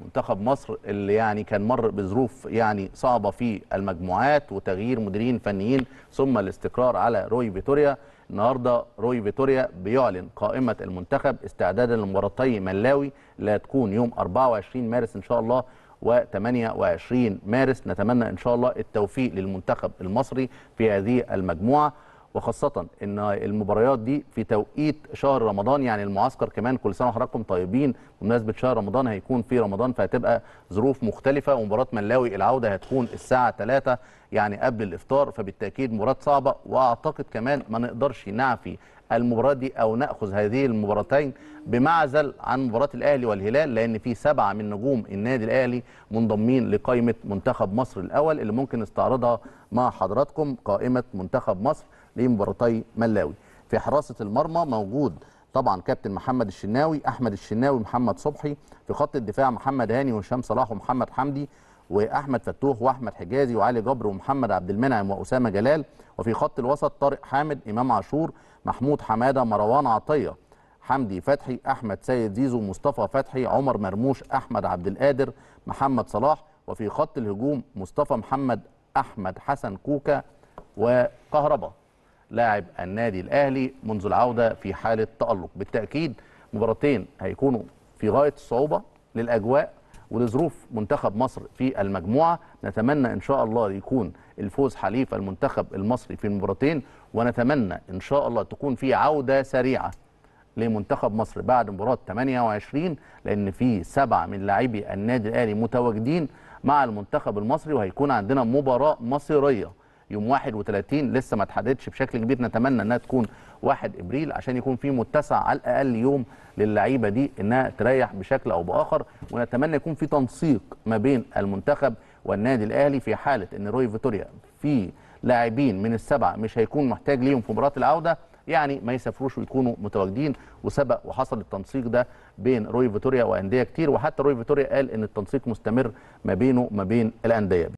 منتخب مصر اللي يعني كان مر بظروف يعني صعبه في المجموعات وتغيير مديرين فنيين ثم الاستقرار على روي فيتوريا النهارده روي فيتوريا بيعلن قائمه المنتخب استعدادا لمباراتي ملاوي اللي هتكون يوم 24 مارس ان شاء الله و28 مارس نتمنى ان شاء الله التوفيق للمنتخب المصري في هذه المجموعه وخاصه ان المباريات دي في توقيت شهر رمضان يعني المعسكر كمان كل سنه وحضراتكم طيبين بمناسبه شهر رمضان هيكون في رمضان فهتبقى ظروف مختلفه ومباراه ملاوي العوده هتكون الساعه 3 يعني قبل الافطار فبالتاكيد مباراه صعبه واعتقد كمان ما نقدرش نعفي المباراه دي او ناخذ هذه المباراتين بمعزل عن مباراه الاهلي والهلال لان في سبعه من نجوم النادي الاهلي منضمين لقائمه منتخب مصر الاول اللي ممكن نستعرضها مع حضراتكم قائمه منتخب مصر لمباراتي ملاوي في حراسه المرمى موجود طبعا كابتن محمد الشناوي احمد الشناوي محمد صبحي في خط الدفاع محمد هاني وهشام صلاح ومحمد حمدي واحمد فتوح واحمد حجازي وعلي جبر ومحمد عبد المنعم واسامه جلال وفي خط الوسط طارق حامد امام عاشور محمود حماده مروان عطيه حمدي فتحي احمد سيد زيزو مصطفى فتحي عمر مرموش احمد عبد القادر محمد صلاح وفي خط الهجوم مصطفى محمد احمد حسن كوكا وكهربا لاعب النادي الاهلي منذ العوده في حاله تالق بالتاكيد مباراتين هيكونوا في غايه الصعوبه للاجواء ولظروف منتخب مصر في المجموعه نتمنى ان شاء الله يكون الفوز حليف المنتخب المصري في المباراتين ونتمنى ان شاء الله تكون في عوده سريعه لمنتخب مصر بعد مباراه 28 لان في سبعه من لاعبي النادي الاهلي متواجدين مع المنتخب المصري وهيكون عندنا مباراه مصيريه يوم 31 لسه ما اتحددش بشكل كبير نتمنى انها تكون 1 ابريل عشان يكون في متسع على الاقل يوم للعيبه دي انها تريح بشكل او باخر ونتمنى يكون في تنسيق ما بين المنتخب والنادي الاهلي في حاله ان روي فيتوريا في لاعبين من السبعه مش هيكون محتاج ليهم في مباراه العوده يعني ما يسافروش ويكونوا متواجدين وسبق وحصل التنسيق ده بين روي فيتوريا وانديه كتير وحتى روي فيتوريا قال ان التنسيق مستمر ما بينه وما بين الانديه